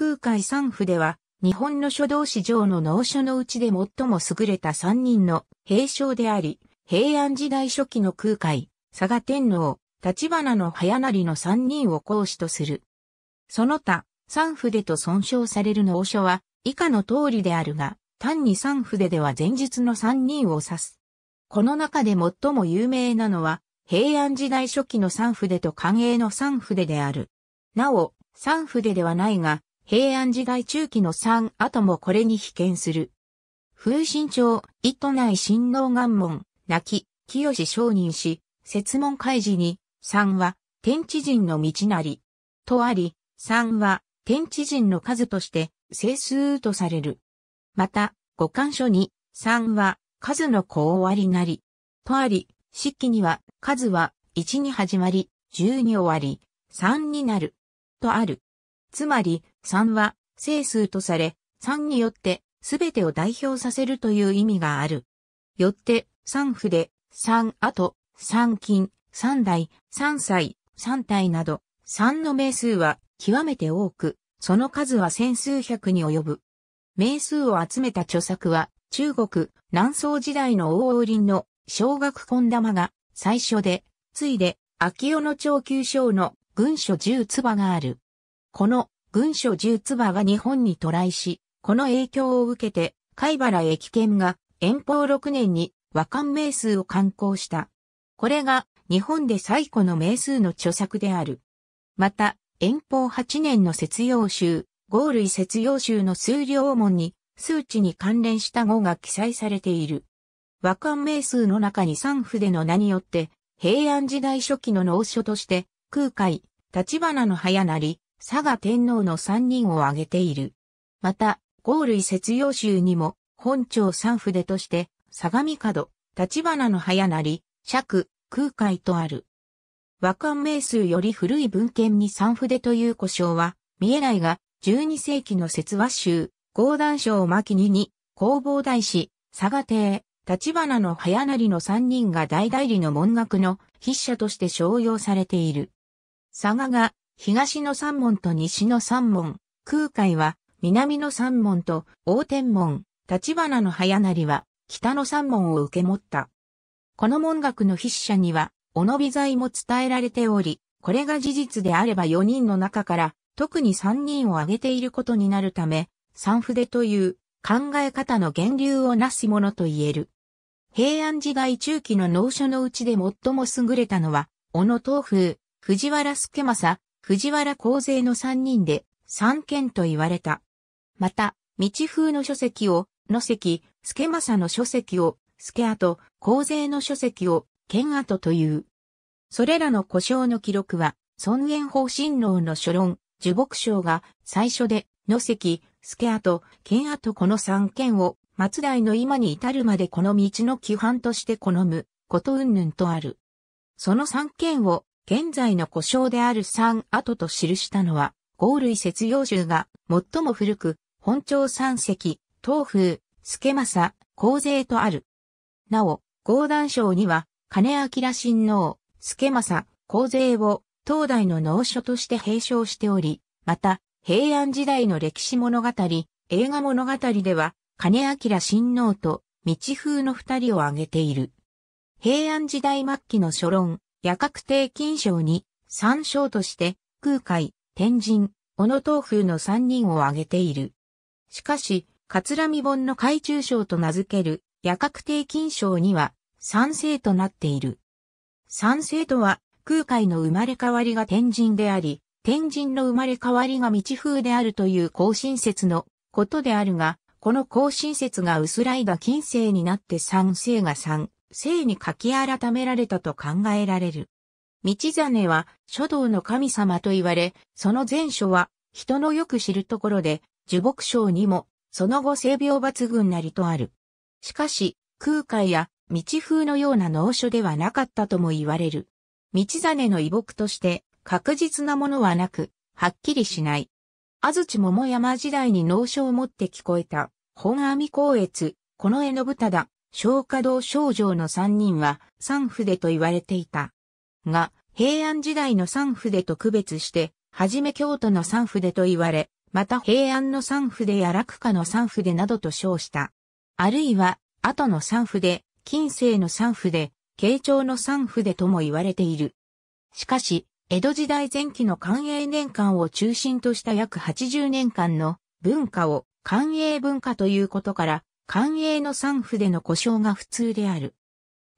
空海三府では、日本の書道史上の農書のうちで最も優れた三人の平章であり、平安時代初期の空海、佐賀天皇、立花の早成の三人を講師とする。その他、三筆と尊称される農書は、以下の通りであるが、単に三筆では前述の三人を指す。この中で最も有名なのは、平安時代初期の三筆と歓迎の三筆である。なお、三筆ではないが、平安時代中期の3後もこれに被見する。風神町、糸内神農願門、泣き、清承認し、説問開示に、3は、天地人の道なり。とあり、3は、天地人の数として、整数とされる。また、五感書に、3は、数の子終わりなり。とあり、式には、数は、1に始まり、10に終わり、3になる。とある。つまり、3は、整数とされ、3によって、すべてを代表させるという意味がある。よって、三符で、3後、三金、三代、三歳、三体など、三の名数は極めて多く、その数は千数百に及ぶ。名数を集めた著作は、中国、南宋時代の王王林の小学本玉が最初で、ついで、秋代の長久将の群書十つがある。この軍所十唾が日本に渡来し、この影響を受けて、貝原駅県が遠方6年に和漢名数を刊行した。これが日本で最古の名数の著作である。また、遠方8年の節用集、合類節用集の数量門に、数値に関連した語が記載されている。和漢名数の中に三筆の名によって、平安時代初期の農書として、空海、立花の早なり、佐賀天皇の三人を挙げている。また、豪類節用集にも、本庁三筆として、相模角、立花の早なり、尺、空海とある。和漢名数より古い文献に三筆という故障は、見えないが、12世紀の説話集、合談を巻にに、工房大師、佐賀帝、立花の早なりの三人が大代理の文学の筆者として商用されている。佐賀が東の三門と西の三門、空海は南の三門と大天門、立花の早成は北の三門を受け持った。この門学の筆者には、おのび罪も伝えられており、これが事実であれば4人の中から特に3人を挙げていることになるため、三筆という考え方の源流をなすものと言える。平安時代中期の農書のうちで最も優れたのは、小野東風、藤原助正、藤原公勢の三人で三権と言われた。また、道風の書籍を、野関、助政の書籍を、助跡、公勢の書籍を、剣跡という。それらの故障の記録は、尊厳法神郎の書論、樹木章が最初で、野関、助跡、剣跡この三権を、松代の今に至るまでこの道の規範として好む、こと云々とある。その三権を、現在の故障である三跡と記したのは、合類雪用集が最も古く、本朝三石、東風、助政、洪勢とある。なお、合談章には、金明親王、助政、洪勢を当代の農書として併称しており、また、平安時代の歴史物語、映画物語では、金明親王と道風の二人を挙げている。平安時代末期の書論、夜格定金賞に、三賞として、空海、天神、小野東風の三人を挙げている。しかし、桂見本の海中賞と名付ける、夜格定金賞には、三世となっている。三世とは、空海の生まれ変わりが天神であり、天神の生まれ変わりが道風であるという高新説のことであるが、この高新説が薄らいだ金星になって三世が三生に書き改められたと考えられる。道真は書道の神様と言われ、その前書は人のよく知るところで、樹木章にも、その後性病抜群なりとある。しかし、空海や道風のような農書ではなかったとも言われる。道真の遺木として確実なものはなく、はっきりしない。安土桃山時代に農書を持って聞こえた、本阿弥光悦、この絵の豚だ、小華道少女の三人は三筆と言われていた。が、平安時代の三筆と区別して、はじめ京都の三筆と言われ、また平安の三筆や落下の三筆などと称した。あるいは、後の三筆、近世の三筆、慶長の三筆とも言われている。しかし、江戸時代前期の寛永年間を中心とした約80年間の文化を寛永文化ということから官営の産婦での故障が普通である。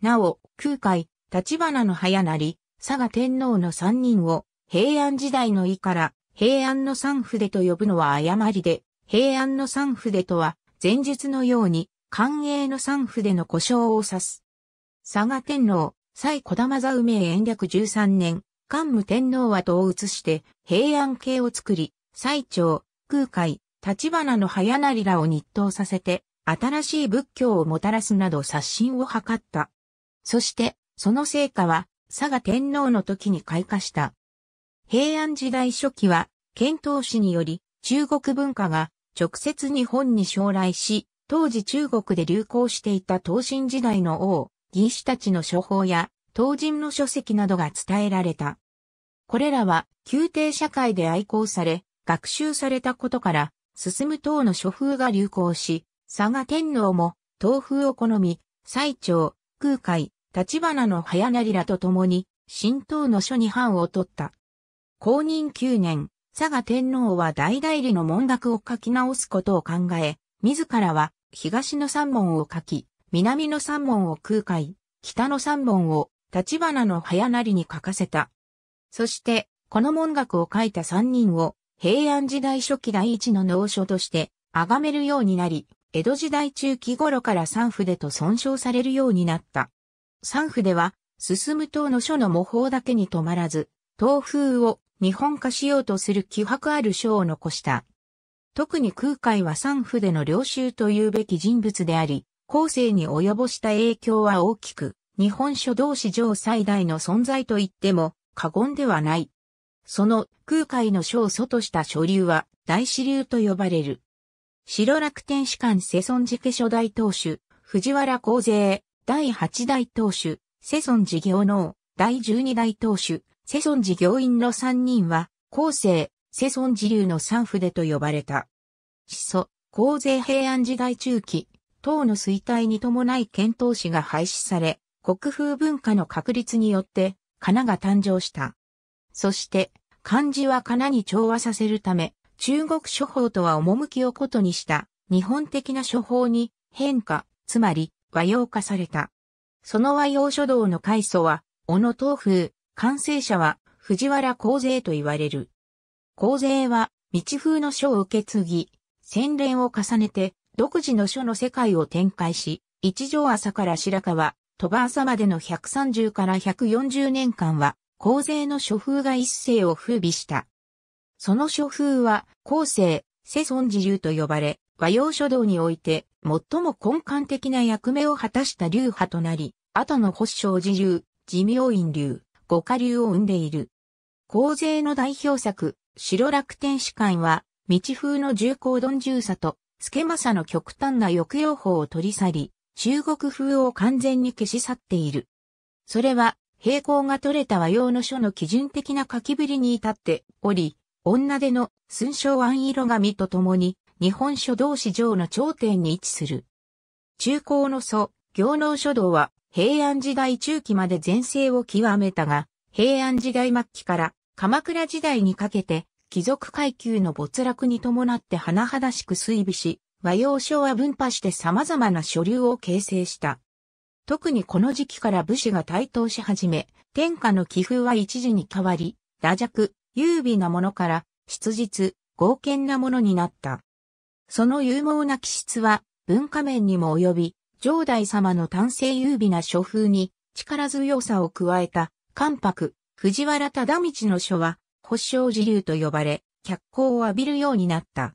なお、空海、立花の早なり、佐賀天皇の三人を平安時代の意から平安の三筆と呼ぶのは誤りで、平安の三筆とは前述のように官営の三筆の故障を指す。佐賀天皇、蔡小玉座梅延暦13年、桓武天皇はとを移して平安系を作り、最長、空海、立花の早なりらを日当させて、新しい仏教をもたらすなど刷新を図った。そして、その成果は、佐賀天皇の時に開花した。平安時代初期は、遣唐使により、中国文化が直接日本に将来し、当時中国で流行していた東神時代の王、義士たちの処方や、唐人の書籍などが伝えられた。これらは、宮廷社会で愛好され、学習されたことから、進む唐の書風が流行し、佐賀天皇も、東風を好み、最長、空海、立花の早成らと共に、神道の書に藩を取った。公認9年、佐賀天皇は大代理の文学を書き直すことを考え、自らは東の三門を書き、南の三門を空海、北の三門を立花の早成に書かせた。そして、この文学を書いた三人を平安時代初期第一の農書として崇めるようになり、江戸時代中期頃から三筆と尊称されるようになった。三筆は、進む党の書の模倣だけに止まらず、東風を日本化しようとする気迫ある書を残した。特に空海は三筆の領袖というべき人物であり、後世に及ぼした影響は大きく、日本書道史上最大の存在と言っても過言ではない。その空海の書を祖とした書流は大支流と呼ばれる。白楽天士官世ン寺家初代当主、藤原光税、第八代当主、世ン事行能、第十二代当主、世ン事行員の三人は、後世、世ン寺流の三筆と呼ばれた。始祖、光税平安時代中期、唐の衰退に伴い遣唐使が廃止され、国風文化の確立によって、かなが誕生した。そして、漢字はかなに調和させるため、中国処方とは趣をことにした日本的な処方に変化、つまり和洋化された。その和洋書道の開祖は、小野東風、完成者は藤原光勢と言われる。光勢は、道風の書を受け継ぎ、洗練を重ねて、独自の書の世界を展開し、一条朝から白川、鳥羽朝までの130から140年間は、光勢の書風が一世を風靡した。その書風は、後世、世尊自流と呼ばれ、和洋書道において、最も根幹的な役目を果たした流派となり、後の発祥自流、自明院流、五下流を生んでいる。洪勢の代表作、白楽天使館は、道風の重厚丼重さと、助政の極端な抑揚法を取り去り、中国風を完全に消し去っている。それは、平行が取れた和洋の書の基準的な書きぶりに至っており、女手の寸章暗色紙とともに、日本書道史上の頂点に位置する。中高の祖、行能書道は、平安時代中期まで全盛を極めたが、平安時代末期から鎌倉時代にかけて、貴族階級の没落に伴って甚だしく衰微し、和洋書は分派して様々な書流を形成した。特にこの時期から武士が台頭し始め、天下の寄付は一時に変わり、打弱、優美なものから、質実、豪憲なものになった。その勇猛な気質は、文化面にも及び、上代様の丹精優美な書風に、力強さを加えた、関白、藤原忠道の書は、保証寺流と呼ばれ、脚光を浴びるようになった。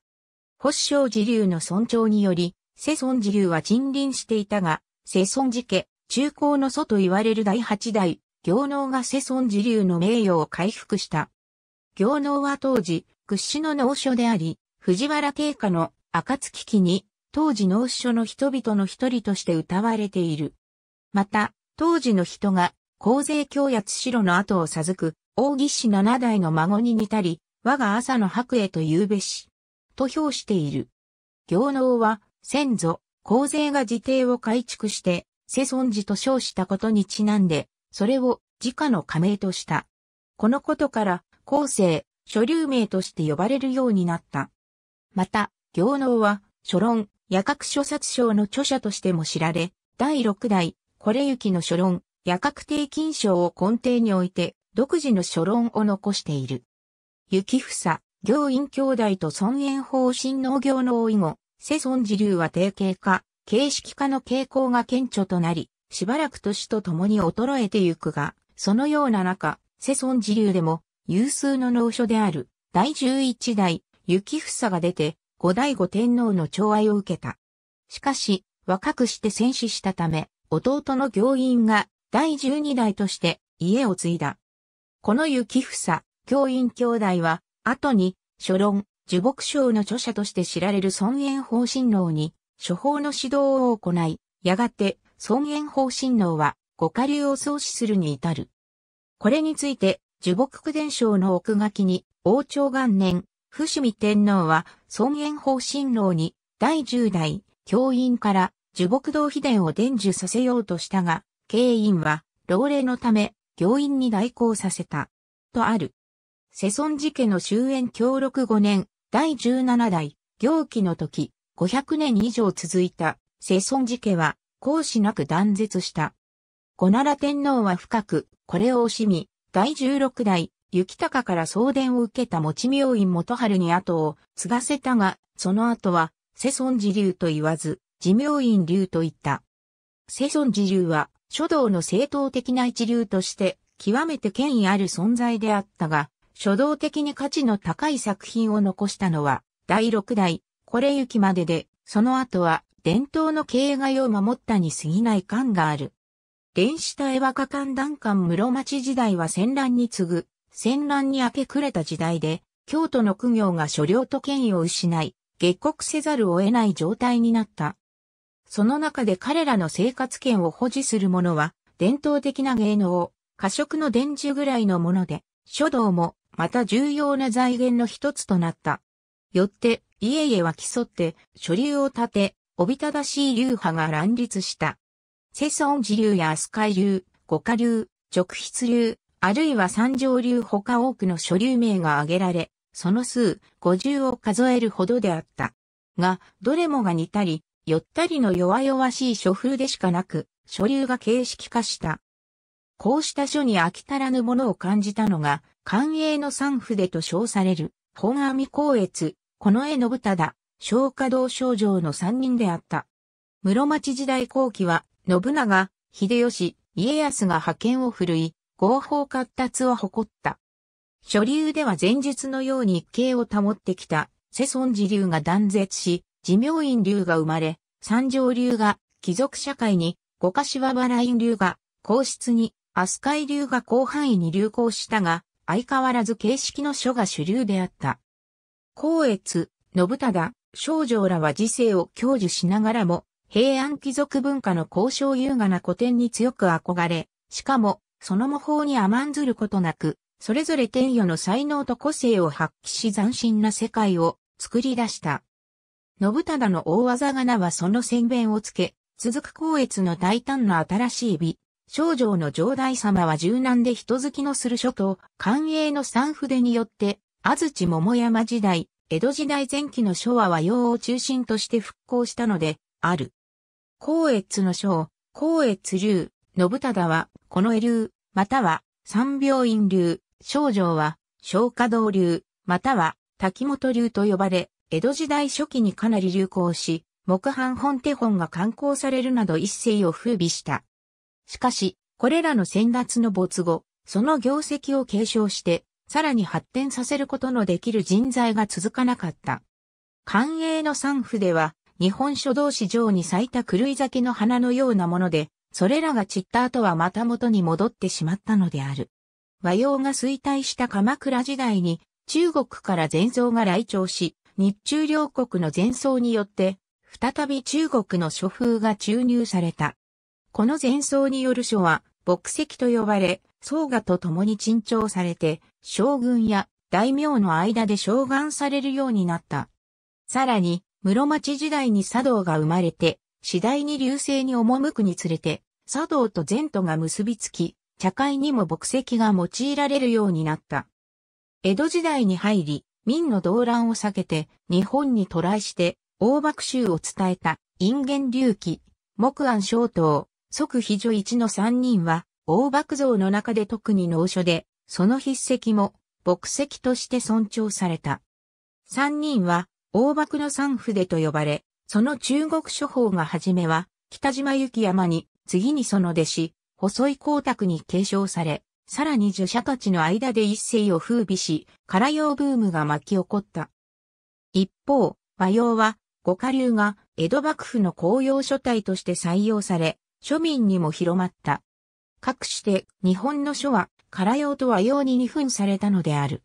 保証寺流の尊重により、世尊寺流は沈臨していたが、世尊寺家、中高の祖と言われる第八代、行能が世尊寺流の名誉を回復した。行能は当時、屈指の農書であり、藤原定家の赤月記に、当時農書の人々の一人として歌われている。また、当時の人が、高税京や代の後を授く、大義士七代の孫に似たり、我が朝の白へと言うべし、と評している。行能は、先祖、高税が自邸を改築して、世尊寺と称したことにちなんで、それを自家の加盟とした。このことから、後世、所流名として呼ばれるようになった。また、行能は、諸論、夜覚諸殺賞の著者としても知られ、第6代、これゆきの諸論、夜覚定金賞を根底に置いて、独自の諸論を残している。雪房、行員兄弟と尊縁方針農業の以後、世尊寺流は定型化、形式化の傾向が顕著となり、しばらく年とともに衰えてゆくが、そのような中、世尊寺流でも、有数の農書である第十一代雪房が出て後醍醐天皇の寵愛を受けた。しかし若くして戦死したため弟の行員が第十二代として家を継いだ。この雪房、教員兄弟は後に書論、樹木賞の著者として知られる孫炎方針能に処方の指導を行い、やがて孫炎方針能は五下流を創始するに至る。これについて、樹木区伝承の奥書きに、王朝元年、伏見天皇は、尊厳法神郎に、第10代、教員から、樹木道秘伝を伝授させようとしたが、経院は、老齢のため、行員に代行させた。とある。世尊寺家の終焉協力5年、第17代、行基の時、500年以上続いた、世尊寺家は、講師なく断絶した。小奈良天皇は深く、これを惜しみ、第16代、雪高から送電を受けた持明院元春に後を継がせたが、その後は、世尊寺流と言わず、寺明院流と言った。世尊寺流は、書道の正当的な一流として、極めて権威ある存在であったが、書道的に価値の高い作品を残したのは、第6代、これ雪きまでで、その後は、伝統の形骸を守ったに過ぎない感がある。連下絵若干段間室町時代は戦乱に次ぐ、戦乱に明け暮れた時代で、京都の苦行が所領と権威を失い、下国せざるを得ない状態になった。その中で彼らの生活圏を保持する者は、伝統的な芸能、過食の伝授ぐらいのもので、書道も、また重要な財源の一つとなった。よって、家々は競って、所流を立て、おびただしい流派が乱立した。セソン時流や飛鳥流、五下流、直筆流、あるいは三条流他多くの諸流名が挙げられ、その数、五十を数えるほどであった。が、どれもが似たり、寄ったりの弱々しい書風でしかなく、書流が形式化した。こうした書に飽き足らぬものを感じたのが、官営の三筆と称される、本阿弥光悦、この絵の豚だ、華道少女の三人であった。室町時代後期は、信長、秀吉、家康が覇権を振るい、合法活達を誇った。諸流では前述のように形を保ってきた、世孫寺流が断絶し、寺明院流が生まれ、三条流が貴族社会に、五柏原院流が皇室に、飛鳥流が広範囲に流行したが、相変わらず形式の書が主流であった。光悦、信忠、少女らは時世を享受しながらも、平安貴族文化の交渉優雅な古典に強く憧れ、しかも、その模倣に甘んずることなく、それぞれ天与の才能と個性を発揮し斬新な世界を作り出した。信忠の大技なはその宣弁をつけ、続く光悦の大胆な新しい美、少女の上代様は柔軟で人好きのする書と、官営の三筆によって、安土桃山時代、江戸時代前期の昭和は洋を中心として復興したので、ある。光悦の章、光悦流、信忠は、この絵流、または、三病院流、少女は、昇華道流、または、滝本流と呼ばれ、江戸時代初期にかなり流行し、木版本手本が刊行されるなど一世を風靡した。しかし、これらの先達の没後、その業績を継承して、さらに発展させることのできる人材が続かなかった。官営の三府では、日本書道史上に咲いた狂い咲きの花のようなもので、それらが散った後はまた元に戻ってしまったのである。和洋が衰退した鎌倉時代に、中国から禅僧が来朝し、日中両国の禅僧によって、再び中国の書風が注入された。この禅僧による書は、牧石と呼ばれ、僧画と共に珍重されて、将軍や大名の間で召願されるようになった。さらに、室町時代に茶道が生まれて、次第に流星に赴くにつれて、茶道と禅途が結びつき、茶会にも牧石が用いられるようになった。江戸時代に入り、明の動乱を避けて、日本に渡来して、大幕州を伝えた、因縁隆起、木安小東、即秘女一の三人は、大幕像の中で特に農書で、その筆跡も、牧石として尊重された。三人は、大幕の三筆と呼ばれ、その中国諸法が初めは、北島幸山に、次にその弟子、細井光沢に継承され、さらに儒者たちの間で一世を風靡し、唐用ブームが巻き起こった。一方、和洋は、五花流が江戸幕府の公用書体として採用され、庶民にも広まった。かくして、日本の書は、唐用と和洋に二分されたのである。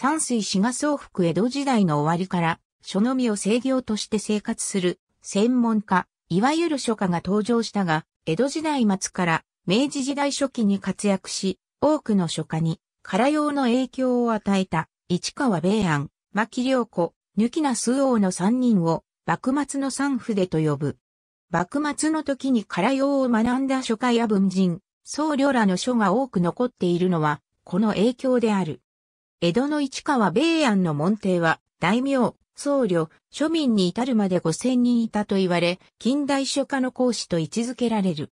山水志賀総福江戸時代の終わりから、書のみを制業として生活する、専門家、いわゆる書家が登場したが、江戸時代末から明治時代初期に活躍し、多くの書家に、唐用の影響を与えた、市川米安、牧良子、抜きな数王の三人を、幕末の三筆と呼ぶ。幕末の時に唐用を学んだ書家や文人、僧侶らの書が多く残っているのは、この影響である。江戸の市川米安の門弟は、大名、僧侶、庶民に至るまで五千人いたと言われ、近代書家の講師と位置づけられる。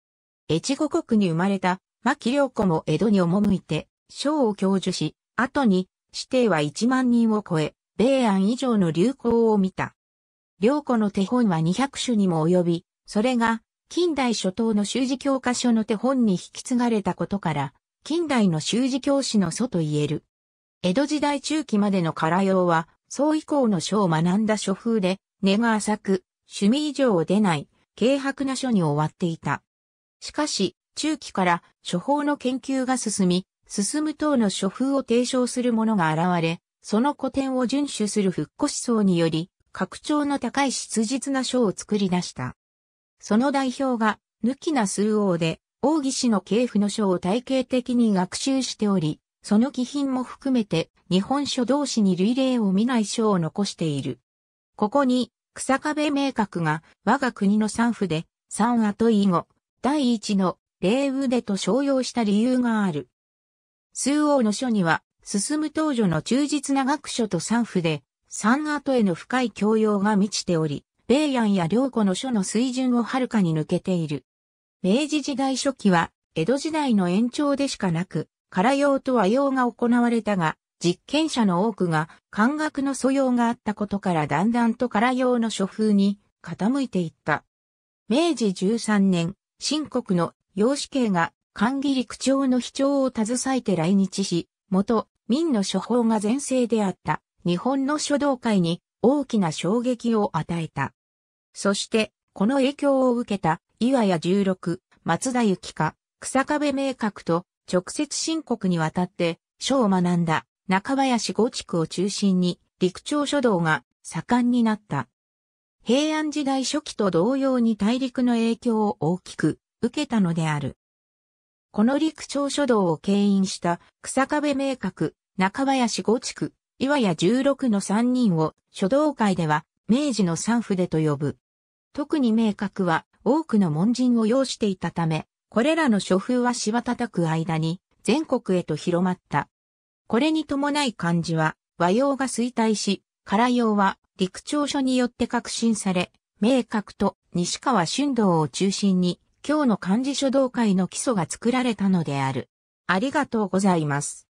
越後国に生まれた、牧良子も江戸に赴いて、章を教授し、後に、指定は1万人を超え、米安以上の流行を見た。良子の手本は200種にも及び、それが、近代初頭の習字教科書の手本に引き継がれたことから、近代の習字教師の祖と言える。江戸時代中期までの唐用は、宋以降の書を学んだ書風で、根が浅く、趣味以上を出ない、軽薄な書に終わっていた。しかし、中期から書法の研究が進み、進む等の書風を提唱する者が現れ、その古典を遵守する復古思想により、格調の高い質実な書を作り出した。その代表が、抜きな数王で、王義氏の系譜の書を体系的に学習しており、その気品も含めて日本書同士に類例を見ない書を残している。ここに、草壁明確が我が国の三府で、三後以後、第一の霊腕と称揚した理由がある。数王の書には、進む当初の忠実な学書と三府で、三後への深い教養が満ちており、米安や良子の書の水準をはるかに抜けている。明治時代初期は、江戸時代の延長でしかなく、空用と和用が行われたが、実験者の多くが漢学の素養があったことからだんだんと空用の書風に傾いていった。明治13年、新国の陽子慶が勘義陸長の秘長を携えて来日し、元民の処方が前世であった日本の書道界に大きな衝撃を与えた。そして、この影響を受けた岩屋16、松田幸か、草壁明覚と直接申告にわたって書を学んだ中林五地区を中心に陸長書道が盛んになった。平安時代初期と同様に大陸の影響を大きく受けたのである。この陸長書道を牽引した草壁明覚、中林五地区、岩や十六の三人を書道界では明治の三筆と呼ぶ。特に明覚は多くの門人を要していたため、これらの書風はしわたたく間に全国へと広まった。これに伴い漢字は和洋が衰退し、唐洋は陸長書によって革新され、明確と西川春道を中心に今日の漢字書道会の基礎が作られたのである。ありがとうございます。